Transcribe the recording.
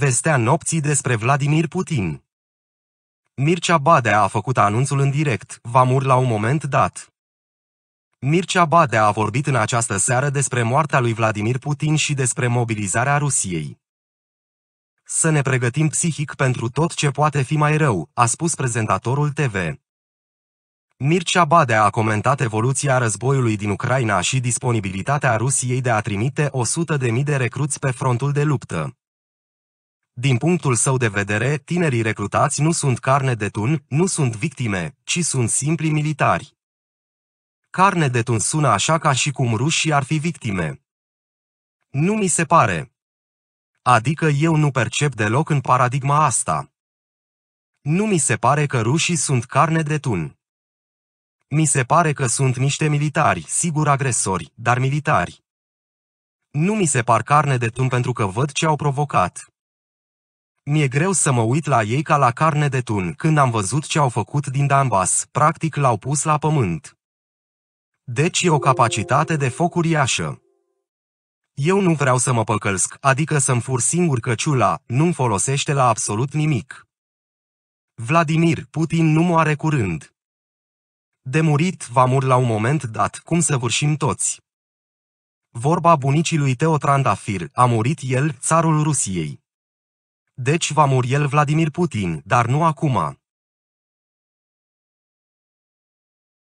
Vestea nopții despre Vladimir Putin. Mircea Badea a făcut anunțul în direct, va mur la un moment dat. Mircea Badea a vorbit în această seară despre moartea lui Vladimir Putin și despre mobilizarea Rusiei. Să ne pregătim psihic pentru tot ce poate fi mai rău, a spus prezentatorul TV. Mircea Badea a comentat evoluția războiului din Ucraina și disponibilitatea Rusiei de a trimite 100.000 de recruți pe frontul de luptă. Din punctul său de vedere, tinerii recrutați nu sunt carne de tun, nu sunt victime, ci sunt simpli militari. Carne de tun sună așa ca și cum rușii ar fi victime. Nu mi se pare. Adică eu nu percep deloc în paradigma asta. Nu mi se pare că rușii sunt carne de tun. Mi se pare că sunt niște militari, sigur agresori, dar militari. Nu mi se par carne de tun pentru că văd ce au provocat. Mi-e greu să mă uit la ei ca la carne de tun când am văzut ce au făcut din Danbas, practic l-au pus la pământ. Deci e o capacitate de foc uriașă. Eu nu vreau să mă păcălsc, adică să-mi fur singur căciula, nu-mi folosește la absolut nimic. Vladimir Putin nu moare curând. De murit va mur la un moment dat, cum să vârșim toți. Vorba bunicii lui Teotrandafir, a murit el, țarul Rusiei. Deci va muri el Vladimir Putin, dar nu acum.